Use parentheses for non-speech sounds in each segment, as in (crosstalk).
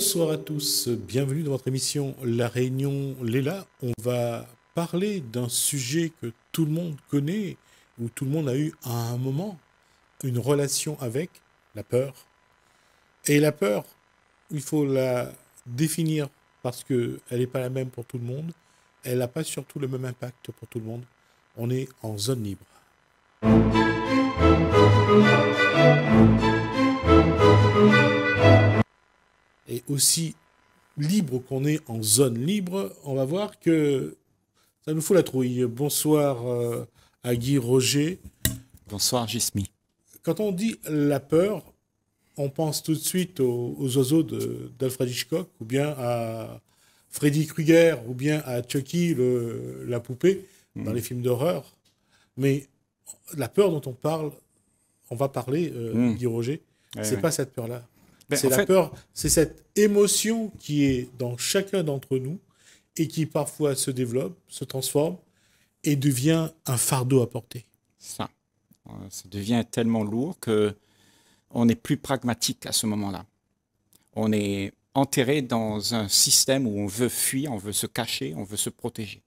Bonsoir à tous, bienvenue dans votre émission La Réunion Léla. On va parler d'un sujet que tout le monde connaît, où tout le monde a eu à un moment une relation avec la peur. Et la peur, il faut la définir parce qu'elle n'est pas la même pour tout le monde. Elle n'a pas surtout le même impact pour tout le monde. On est en zone libre. et aussi libre qu'on est en zone libre, on va voir que ça nous fout la trouille. Bonsoir à euh, Guy Roger. Bonsoir Gismi. Quand on dit la peur, on pense tout de suite aux, oiseaux d'Alfred Hitchcock, ou bien à Freddy Krueger, ou bien à Chucky, la poupée, hmm. dans les films d'horreur. Mais la peur dont on parle, on va parler, euh, hmm. Guy Roger, ce c'est pas cette peur-là. Ben, c'est la peur, c'est cette émotion qui est dans chacun d'entre nous et qui parfois se développe, se transforme et devient un fardeau à porter. Ça, euh, ça devient tellement lourd que on est plus pragmatique à ce moment-là. On est enterré dans un système où on veut fuir, on veut se cacher, on veut se protéger.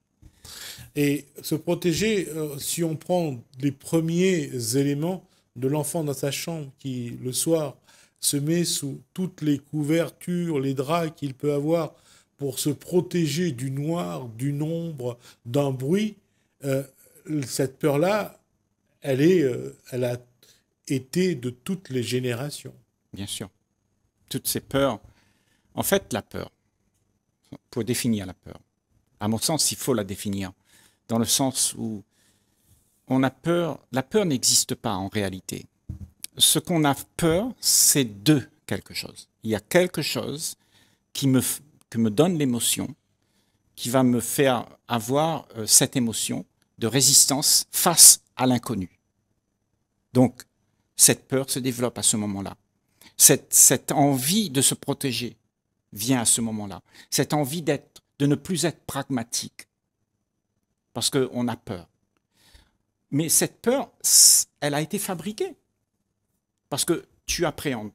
Et se protéger, euh, si on prend les premiers éléments de l'enfant dans sa chambre qui, le soir, se met sous toutes les couvertures, les draps qu'il peut avoir pour se protéger du noir, du nombre, d'un bruit, euh, cette peur-là, elle, est, euh, elle a été de toutes les générations. Bien sûr. Toutes ces peurs. En fait, la peur, pour définir la peur, à mon sens, il faut la définir, dans le sens où on a peur, la peur n'existe pas en réalité ce qu'on a peur, c'est de quelque chose. Il y a quelque chose qui me, me donne l'émotion, qui va me faire avoir euh, cette émotion de résistance face à l'inconnu. Donc, cette peur se développe à ce moment-là. Cette, cette envie de se protéger vient à ce moment-là. Cette envie d'être, de ne plus être pragmatique, parce qu'on a peur. Mais cette peur, elle a été fabriquée. Parce que tu appréhendes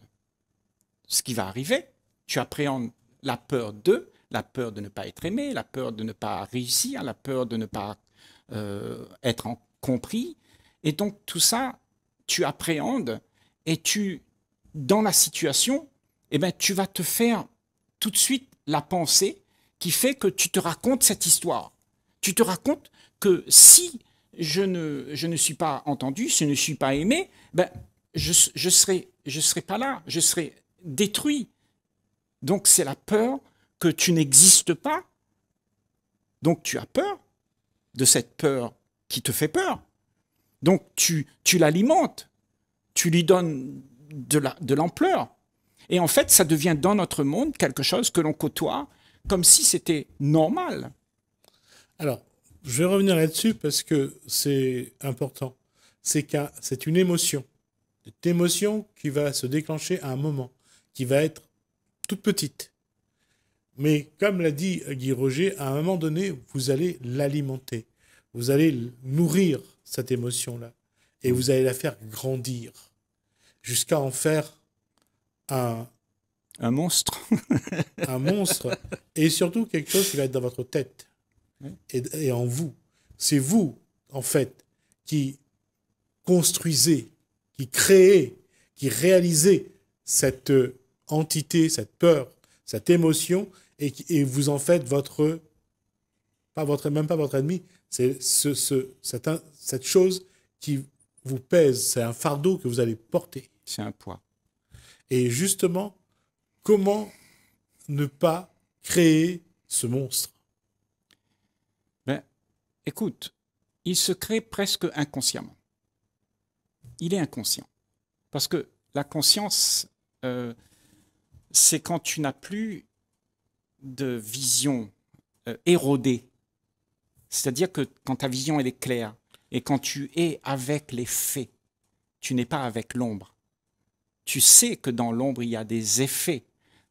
ce qui va arriver, tu appréhendes la peur de, la peur de ne pas être aimé, la peur de ne pas réussir, la peur de ne pas euh, être compris. Et donc tout ça, tu appréhendes et tu, dans la situation, eh ben, tu vas te faire tout de suite la pensée qui fait que tu te racontes cette histoire. Tu te racontes que si je ne, je ne suis pas entendu, si je ne suis pas aimé, ben, je ne serai, je serai pas là, je serai détruit. Donc c'est la peur que tu n'existes pas. Donc tu as peur de cette peur qui te fait peur. Donc tu, l'alimentes, tu lui donnes de l'ampleur. La, de Et en fait, ça devient dans notre monde quelque chose que l'on côtoie comme si c'était normal. Alors, je vais revenir là-dessus parce que c'est important. C'est c'est une émotion émotion qui va se déclencher à un moment, qui va être toute petite. Mais comme l'a dit Guy Roger, à un moment donné, vous allez l'alimenter, vous allez nourrir cette émotion-là, et vous allez la faire grandir, jusqu'à en faire un... Un monstre. (laughs) un monstre, et surtout quelque chose qui va être dans votre tête, et en vous. C'est vous, en fait, qui construisez qui créait, qui réalisait cette euh, entité, cette peur, cette émotion, et, et vous en faites votre, pas votre, même pas votre ennemi, c'est ce, cette, cette chose qui vous pèse, c'est un fardeau que vous allez porter. C'est un poids. Et justement, comment ne pas créer ce monstre ben, Écoute, il se crée presque inconsciemment il est inconscient. Parce que la conscience, euh, c'est quand tu n'as plus de vision euh, érodée. C'est-à-dire que quand ta vision est claire et quand tu es avec les faits, tu n'es pas avec l'ombre. Tu sais que dans l'ombre, il y a des effets,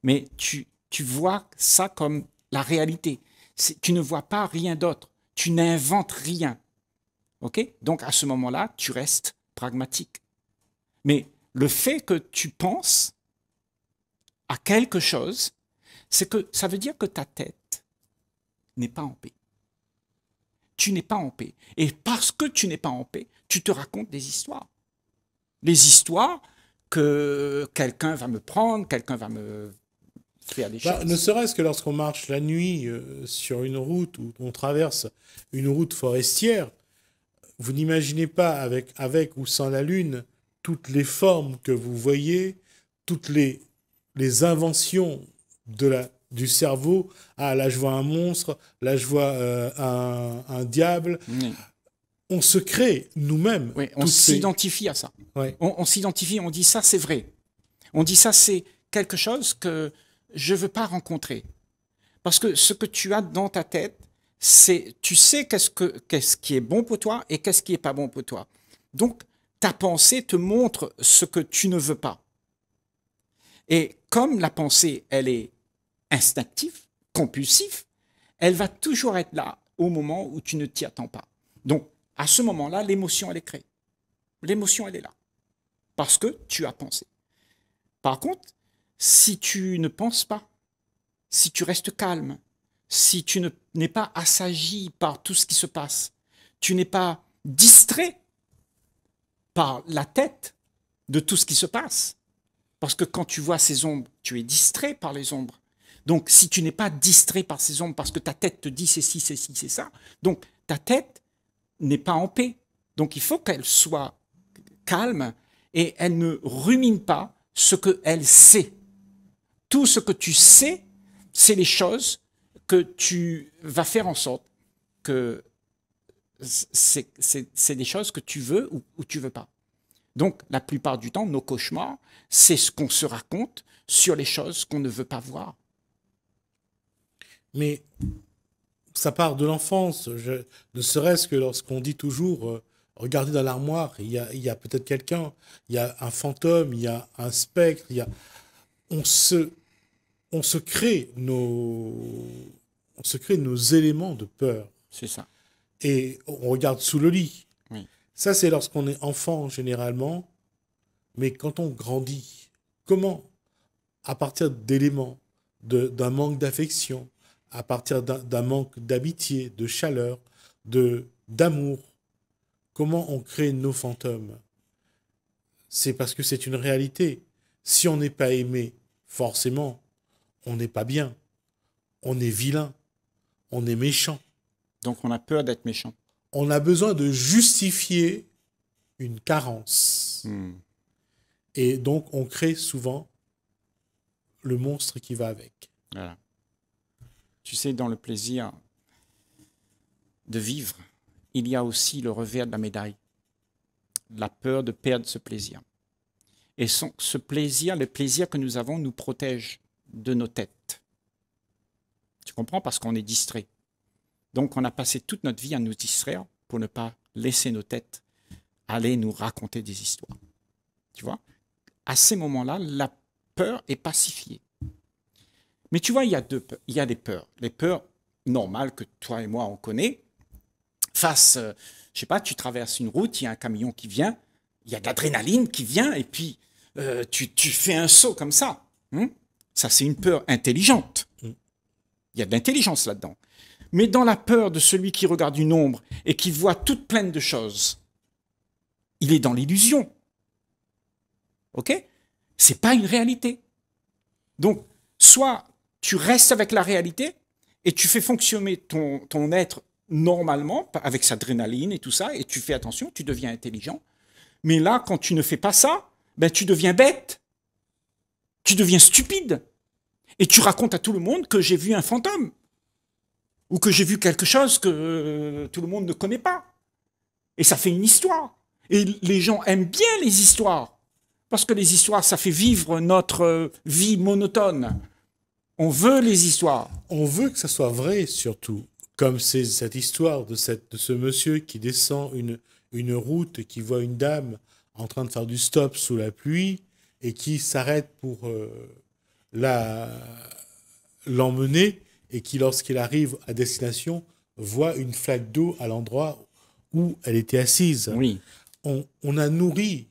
mais tu, vois ça comme la réalité. Tu ne vois pas rien d'autre. Tu n'inventes rien. ok Donc à ce moment-là, tu restes pragmatique. Mais le fait que tu penses à quelque chose, c'est que ça veut dire que ta tête n'est pas en paix. Tu n'es pas en paix. Et parce que tu n'es pas en paix, tu te racontes des histoires. Les histoires que quelqu'un va me prendre, quelqu'un va me faire des bah, choses. Ne serait-ce que lorsqu'on marche la nuit euh, sur une route ou on traverse une route forestière, vous n'imaginez pas, avec, avec ou sans la Lune, toutes les formes que vous voyez, toutes les, les inventions de la, du cerveau. Ah, là, je vois un monstre, là, je vois euh, un, diable. On se crée nous-mêmes. Oui, on s'identifie à ça. On, on s'identifie, on dit ça, c'est vrai. On dit ça, c'est quelque chose que je ne veux pas rencontrer. Parce que ce que tu as dans ta tête, tu sais qu'est-ce, que, qu'est-ce qui est bon pour toi et qu'est-ce qui est pas bon pour toi. Donc, ta pensée te montre ce que tu ne veux pas. Et comme la pensée, elle est instinctive, compulsive, elle va toujours être là au moment où tu ne t'y attends pas. Donc, à ce moment-là, l'émotion, elle est créée. L'émotion, elle est là. Parce que tu as pensé. Par contre, si tu ne penses pas, si tu restes calme, si tu n'es pas assagi par tout ce qui se passe, tu n'es pas distrait par la tête de tout ce qui se passe. Parce que quand tu vois ces ombres, tu es distrait par les ombres. Donc si tu n'es pas distrait par ces ombres parce que ta tête te dit c'est ci, c'est ci, c'est ça, donc ta tête n'est pas en paix. Donc il faut qu'elle soit calme et elle ne rumine pas ce qu'elle sait. Tout ce que tu sais, c'est les choses que tu vas faire en sorte que c'est des choses que tu veux ou, ou tu veux pas. Donc, la plupart du temps, nos cauchemars, c'est ce qu'on se raconte sur les choses qu'on ne veut pas voir. Mais ça part de l'enfance. Ne serait-ce que lorsqu'on dit toujours, euh, regardez dans l'armoire, il y a, a peut-être quelqu'un, il y a un fantôme, il y a un spectre, il y a... On se, on se crée nos, on se crée nos éléments de peur. C'est ça. Et on regarde sous le lit. Ça, c'est lorsqu'on est enfant, généralement. Mais quand on grandit, comment À partir d'éléments, d'un manque d'affection, à partir d'un manque d'amitié, de chaleur, de d'amour. Comment on crée nos fantômes C'est parce que c'est une réalité. Si on n'est pas aimé, forcément, on n'est pas bien. On est vilain on est méchant. Donc on a peur d'être méchant. On a besoin de justifier une carence. Hmm. Et donc on crée souvent le monstre qui va avec. Tu sais, dans le plaisir de vivre, il y a aussi le revers de la médaille, la peur de perdre ce plaisir. Et ce plaisir, le plaisir que nous avons, nous protège de nos têtes. Tu comprends Parce qu'on est distrait. Donc on a passé toute notre vie à nous distraire pour ne pas laisser nos têtes aller nous raconter des histoires. Tu vois À ces moments-là, la peur est pacifiée. Mais tu vois, il y a deux peurs. Il y a des peurs. Les peurs normales que toi et moi on connaît. Face, je euh, je sais pas, tu traverses une route, il y a un camion qui vient, il y a de l'adrénaline qui vient, et puis euh, tu, fais un saut comme ça. Hein? ça, c'est une peur intelligente. Mm. Il y a de l'intelligence là-dedans. Mais dans la peur de celui qui regarde une ombre et qui voit toute pleine de choses, il est dans l'illusion. OK C'est pas une réalité. Donc, soit tu restes avec la réalité et tu fais fonctionner ton, ton être normalement, avec sa adrénaline et tout ça, et tu fais attention, tu deviens intelligent. Mais là, quand tu ne fais pas ça, ben, tu deviens bête. Tu deviens stupide. Et tu racontes à tout le monde que j'ai vu un fantôme ou que j'ai vu quelque chose que euh, tout le monde ne connaît pas. Et ça fait une histoire. Et les gens aiment bien les histoires. Parce que les histoires, ça fait vivre notre euh, vie monotone. On veut les histoires. On veut que ça soit vrai, surtout. Comme c'est cette histoire de, de ce monsieur qui descend une, une route, qui voit une dame en train de faire du stop sous la pluie et qui s'arrête pour euh, l'emmener et qui, lorsqu'il arrive à destination, voit une flaque d'eau à l'endroit où elle était assise. On, a nourri,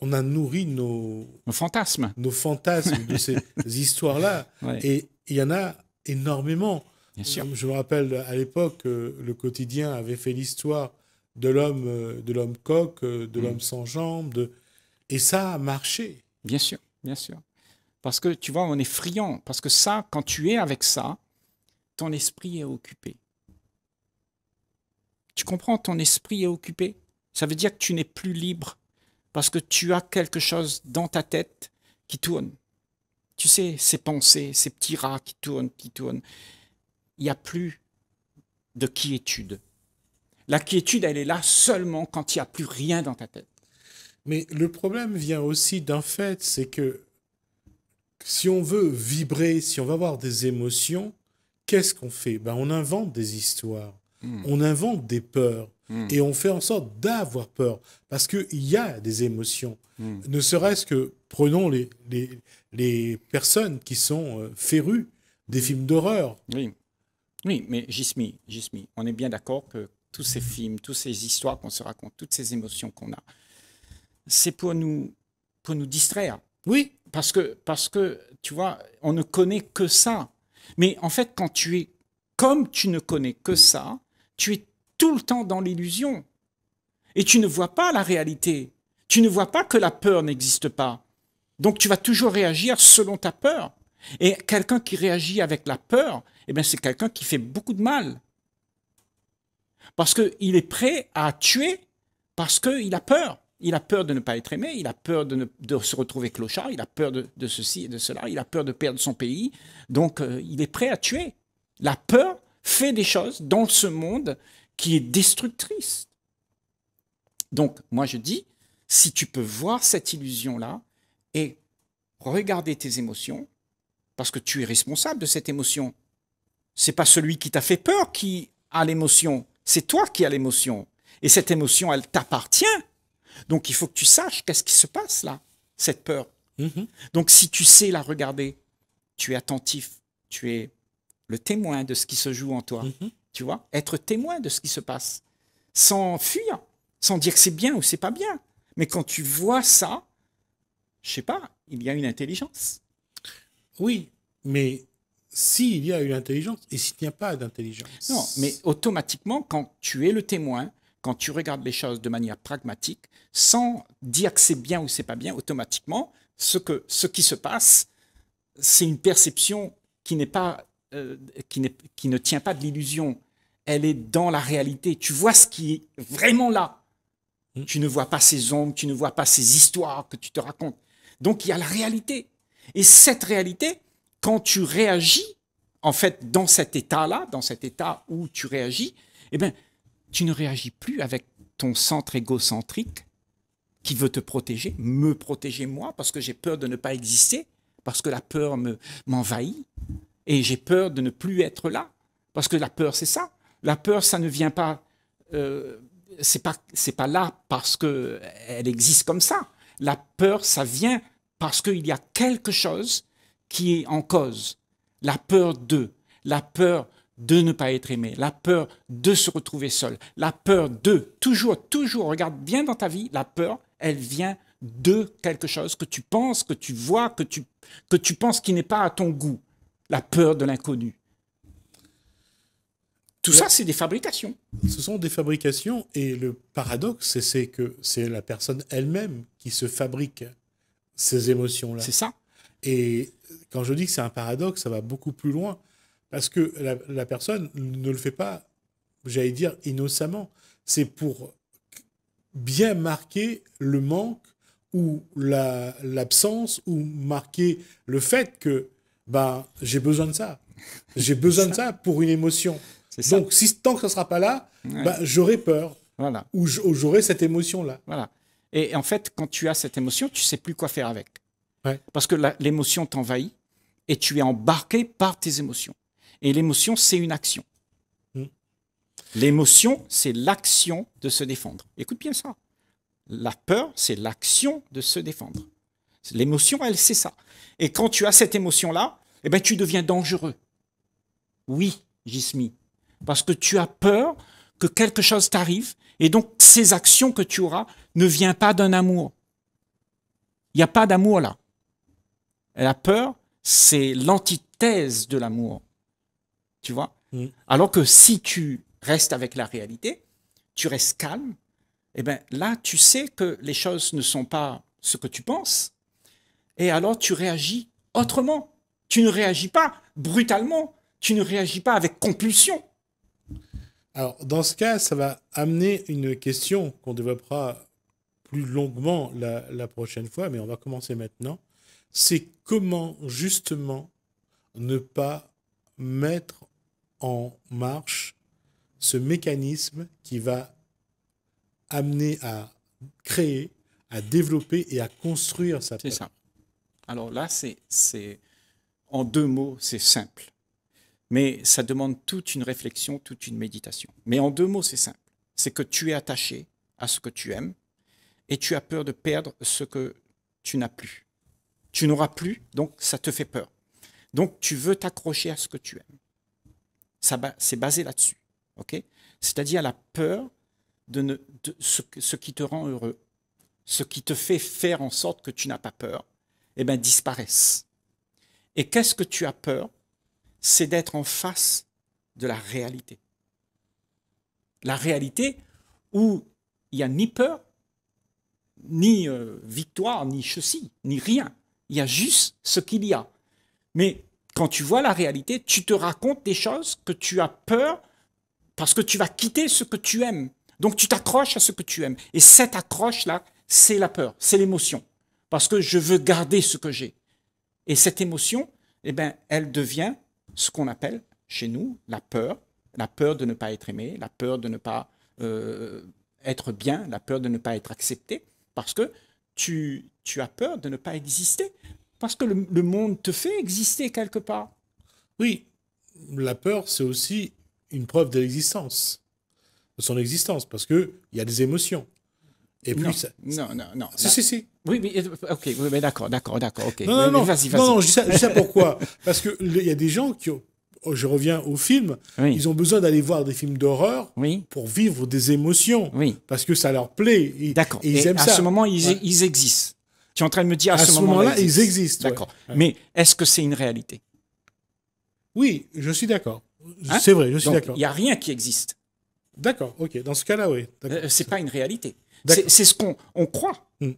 on a nourri nos, fantasmes, nos fantasmes de ces (laughs) histoires-là. Et il y en a énormément. Je me rappelle à l'époque, euh, le quotidien avait fait l'histoire de l'homme, euh, de l'homme coq, euh, de mm. l'homme sans jambes, de... et ça a marché. Bien sûr, bien sûr. Parce que tu vois, on est friand. Parce que ça, quand tu es avec ça, ton esprit est occupé. Tu comprends, ton esprit est occupé. Ça veut dire que tu n'es plus libre parce que tu as quelque chose dans ta tête qui tourne. Tu sais, ces pensées, ces petits rats qui tournent, qui tournent. Il n'y a plus de quiétude. La quiétude, elle est là seulement quand il n'y a plus rien dans ta tête. Mais le problème vient aussi d'un fait, c'est que si on veut vibrer, si on veut avoir des émotions, qu'est-ce qu'on fait ben, On invente des histoires, hmm. on invente des peurs. Hmm. Et on fait en sorte d'avoir peur, parce qu'il y a des émotions. Hmm. Ne serait-ce que, prenons les, les, les, personnes qui sont euh, férues des films d'horreur. Oui. oui, mais Jismi, Jismi, on est bien d'accord que tous ces films, toutes ces histoires qu'on se raconte, toutes ces émotions qu'on a, c'est pour nous, pour nous distraire. Oui parce que, parce que, tu vois, on ne connaît que ça. Mais en fait, quand tu es comme tu ne connais que ça, tu es tout le temps dans l'illusion. Et tu ne vois pas la réalité. Tu ne vois pas que la peur n'existe pas. Donc tu vas toujours réagir selon ta peur. Et quelqu'un qui réagit avec la peur, eh c'est quelqu'un qui fait beaucoup de mal. Parce qu'il est prêt à tuer parce qu'il a peur. Il a peur de ne pas être aimé, il a peur de, se retrouver clochard, il a peur de, ceci et de cela, il a peur de perdre son pays. Donc, euh, il est prêt à tuer. La peur fait des choses dans ce monde qui est destructrice. Donc, moi, je dis, si tu peux voir cette illusion-là et regarder tes émotions, parce que tu es responsable de cette émotion. C'est pas celui qui t'a fait peur qui a l'émotion, c'est toi qui as l'émotion. Et cette émotion, elle t'appartient. Donc il faut que tu saches qu'est-ce qui se passe là, cette peur. Mhm. Donc si tu sais la regarder, tu es attentif, tu es le témoin de ce qui se joue en toi. Mhm. Tu vois, être témoin de ce qui se passe, sans fuir, sans dire que c'est bien ou c'est pas bien. Mais quand tu vois ça, je sais pas, il y a une intelligence. Oui, mais s'il y a une intelligence et s'il n'y a pas d'intelligence. Non, mais automatiquement, quand tu es le témoin, quand tu regardes les choses de manière pragmatique, sans dire que c'est bien ou c'est pas bien, automatiquement, ce, que, ce qui se passe, c'est une perception qui n'est pas, euh, qui n'est qui ne tient pas de l'illusion. Elle est dans la réalité. Tu vois ce qui est vraiment là. Hmm. Tu ne vois pas ces ombres, tu ne vois pas ces histoires que tu te racontes. Donc il y a la réalité. Et cette réalité, quand tu réagis, en fait, dans cet état-là, dans cet état où tu réagis, eh bien, tu ne réagis plus avec ton centre égocentrique qui veut te protéger, me protéger moi, parce que j'ai peur de ne pas exister, parce que la peur m'envahit, et j'ai peur de ne plus être là, parce que la peur, c'est ça. La peur, ça ne vient pas, euh, c'est pas, pas là parce qu'elle existe comme ça. La peur, ça vient parce qu'il y a quelque chose qui est en cause. La peur de, la peur de ne pas être aimé, la peur de se retrouver seul, la peur de, toujours, toujours, regarde bien dans ta vie, la peur, elle vient de quelque chose que tu penses, que tu vois, que tu, que tu penses qui n'est pas à ton goût, la peur de l'inconnu. Tout ça, c'est des fabrications. Ce sont des fabrications, et le paradoxe, c'est que c'est la personne elle-même qui se fabrique ces émotions-là. C'est ça. Et quand je dis que c'est un paradoxe, ça va beaucoup plus loin. Parce que la, personne ne le fait pas, j'allais dire, innocemment. C'est pour bien marquer le manque ou l'absence ou marquer le fait que bah, j'ai besoin de ça. J'ai (laughs) besoin de ça pour une émotion. Donc, si, tant que ça ne sera pas là, bah, j'aurai peur. Voilà. Ou j'aurai cette émotion-là. Voilà. Et en fait, quand tu as cette émotion, tu sais plus quoi faire avec. Parce que l'émotion t'envahit et tu es embarqué par tes émotions. Et l'émotion, c'est une action. Hmm. L'émotion, c'est l'action de se défendre. Écoute bien ça. La peur, c'est l'action de se défendre. L'émotion, elle, c'est ça. Et quand tu as cette émotion-là, eh ben, tu deviens dangereux. Oui, Jismi. Parce que tu as peur que quelque chose t'arrive. Et donc, ces actions que tu auras ne viennent pas d'un amour. Il n'y a pas d'amour là. La peur, c'est l'antithèse de l'amour tu vois. Mm. Alors que si tu restes avec la réalité, tu restes calme, et eh bien là, tu sais que les choses ne sont pas ce que tu penses, et alors tu réagis autrement. Tu ne réagis pas brutalement, tu ne réagis pas avec compulsion. Alors, dans ce cas, ça va amener une question qu'on développera plus longuement la, la, prochaine fois, mais on va commencer maintenant. C'est comment justement ne pas mettre en marche ce mécanisme qui va amener à créer, à développer et à construire sa peur. C'est ça. Alors là, c'est en deux mots, c'est simple. Mais ça demande toute une réflexion, toute une méditation. Mais en deux mots, c'est simple. C'est que tu es attaché à ce que tu aimes et tu as peur de perdre ce que tu n'as plus. Tu n'auras plus, donc ça te fait peur. Donc tu veux t'accrocher à ce que tu aimes c'est basé là-dessus. ok C'est-à-dire la peur de, ne, ce, qui te rend heureux, ce qui te fait faire en sorte que tu n'as pas peur, et eh bien, disparaissent. Et qu'est-ce que tu as peur C'est d'être en face de la réalité. La réalité où il n'y a ni peur, ni euh, victoire, ni ceci, ni rien. Il y a juste ce qu'il y a. Mais quand tu vois la réalité, tu te racontes des choses que tu as peur parce que tu vas quitter ce que tu aimes. Donc tu t'accroches à ce que tu aimes. Et cette accroche-là, c'est la peur, c'est l'émotion. Parce que je veux garder ce que j'ai. Et cette émotion, eh ben, elle devient ce qu'on appelle chez nous la peur. La peur de ne pas être aimé, la peur de ne pas euh, être bien, la peur de ne pas être accepté. Parce que tu, tu as peur de ne pas exister. Parce que le, monde te fait exister quelque part. Oui, la peur, c'est aussi une preuve de l'existence, de son existence, parce qu'il y a des émotions. Et puis non, ça... non, non, non. Si, si, si. Oui, mais, mais d'accord, d'accord, d'accord. Non, non, non, vas-y, vas-y. Non, non, je sais ça, pourquoi Parce qu'il y a des gens qui oh, je reviens au film, ils ont besoin d'aller voir des films d'horreur pour vivre des émotions. Oui. Parce que ça leur plaît. D'accord. Et ils à ce moment, ils, e-, ils existent. Tu es en train de me dire à, ce, moment-là, ils existent. D'accord. Mais est-ce que c'est une réalité Oui, je suis d'accord. Hein? c'est vrai, je suis d'accord. Il n'y a rien qui existe. D'accord, ok. Dans ce cas-là, oui. Ce euh, c'est pas une réalité. C'est ce qu'on croit. Hmm.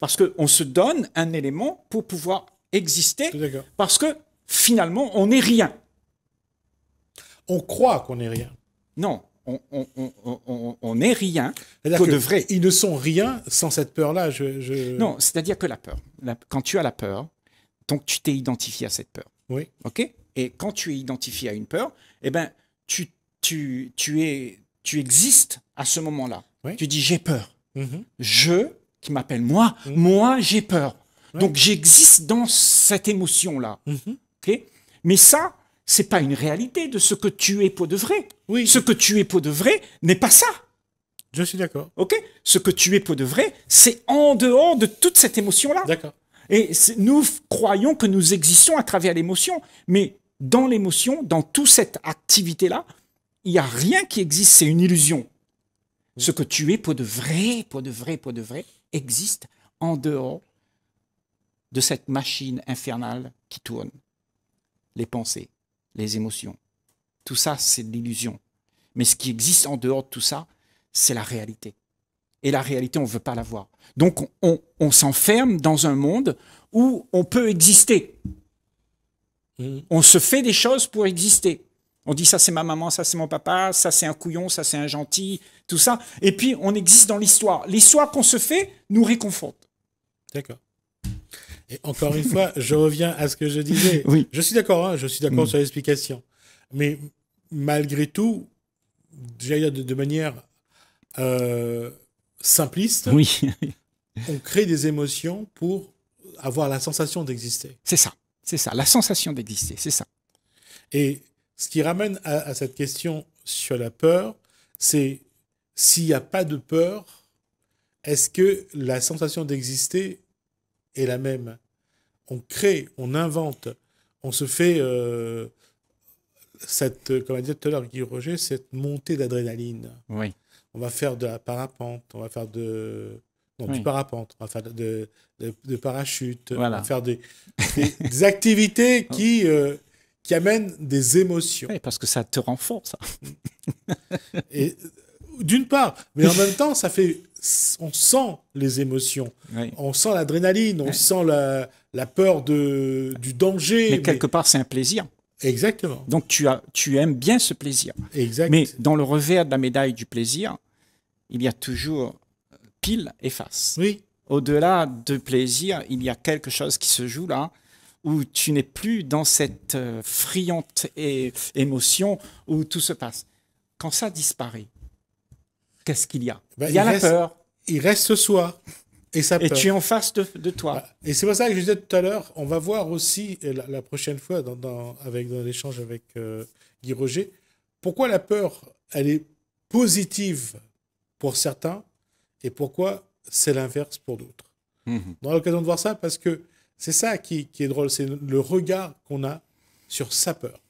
Parce qu'on se donne un élément pour pouvoir exister. Parce que finalement, on n'est rien. On croit qu'on n'est rien. Non, on, n'est rien de vrai. Ils ne sont rien sans cette peur-là. Je, Non, c'est-à-dire que la peur. quand tu as la peur, donc tu t'es identifié à cette peur. Oui. OK Et quand tu es identifié à une peur, eh ben, tu, tu, es, tu existes à ce moment-là. Tu dis j'ai peur. Mm-hmm. Je, qui m'appelle moi, mm-hmm. moi j'ai peur. Donc j'existe dans cette émotion-là. Mm-hmm. OK Mais ça, c'est pas une réalité de ce que tu es pour de vrai. Oui. Ce que tu es pour de vrai n'est pas ça. Je suis d'accord. Ok Ce que tu es pour de vrai, c'est en dehors de toute cette émotion-là. D'accord. Et nous croyons que nous existons à travers l'émotion, mais dans l'émotion, dans toute cette activité-là, il n'y a rien qui existe, c'est une illusion. Ce que tu es pour de vrai, pour de vrai, pour de vrai, existe en dehors de cette machine infernale qui tourne, les pensées les émotions. Tout ça, c'est de l'illusion. Mais ce qui existe en dehors de tout ça, c'est la réalité. Et la réalité, on ne veut pas la voir. Donc, on, s'enferme dans un monde où on peut exister. Mm-hmm. On se fait des choses pour exister. On dit ça c'est ma maman, ça c'est mon papa, ça c'est un couillon, ça c'est un gentil, tout ça. Et puis on existe dans l'histoire. L'histoire qu'on se fait nous réconforte. D'accord encore une fois, je reviens à ce que je disais. Je suis d'accord, hein, je suis d'accord mm. sur l'explication. Mais malgré tout, de, manière euh, simpliste, (laughs) on crée des émotions pour avoir la sensation d'exister. C'est ça, c'est ça, la sensation d'exister, c'est ça. Et ce qui ramène à cette question sur la peur, c'est s'il n'y a pas de peur, est-ce que la sensation d'exister est la même on crée, on invente, on se fait euh, cette, comme a dit tout à l'heure Roger, cette montée d'adrénaline. Oui. On va faire de la parapente, on va faire de non, du parapente, on va faire de, de, parachute, on va faire des, (laughs) activités qui euh, qui amènent des émotions. Oui, parce que ça te renforce. (laughs) Et d'une part, mais en même temps, ça fait, on sent les émotions, on sent l'adrénaline, on sent la, la peur de, du danger. Mais quelque part, c'est un plaisir. Exactement. Donc tu, as, tu aimes bien ce plaisir. Exact. Mais dans le revers de la médaille du plaisir, il y a toujours pile et face. Oui. Au-delà de plaisir, il y a quelque chose qui se joue là où tu n'es plus dans cette euh, friante émotion où tout se passe. Quand ça disparaît, qu'est-ce qu'il y a ben, Il y a la peur. Il reste ce soi. Et, tu es en face de, toi. Et c'est pour ça que je disais tout à l'heure, on va voir aussi la, prochaine fois dans, avec, dans l'échange avec euh, Guy Roger, pourquoi la peur, elle est positive pour certains et pourquoi c'est l'inverse pour d'autres. Mhm. On aura l'occasion de voir ça parce que c'est ça qui, qui, est drôle, c'est le regard qu'on a sur sa peur.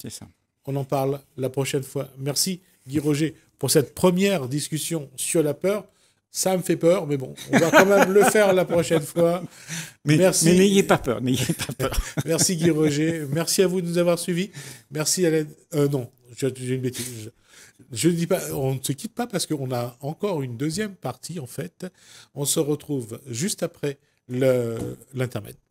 C'est ça. On en parle la prochaine fois. Merci Guy Roger pour cette première discussion sur la peur. Ça me fait peur, mais bon, on va quand même le faire la prochaine fois. Mais, Merci. n'ayez pas peur, n'ayez pas peur. (laughs) Merci Guy Roger. Merci à vous de nous avoir suivis. Merci à l'aide. Euh, non, j'ai une bêtise. Je ne dis pas, on ne se quitte pas parce qu'on a encore une deuxième partie en fait. On se retrouve juste après l'Internet.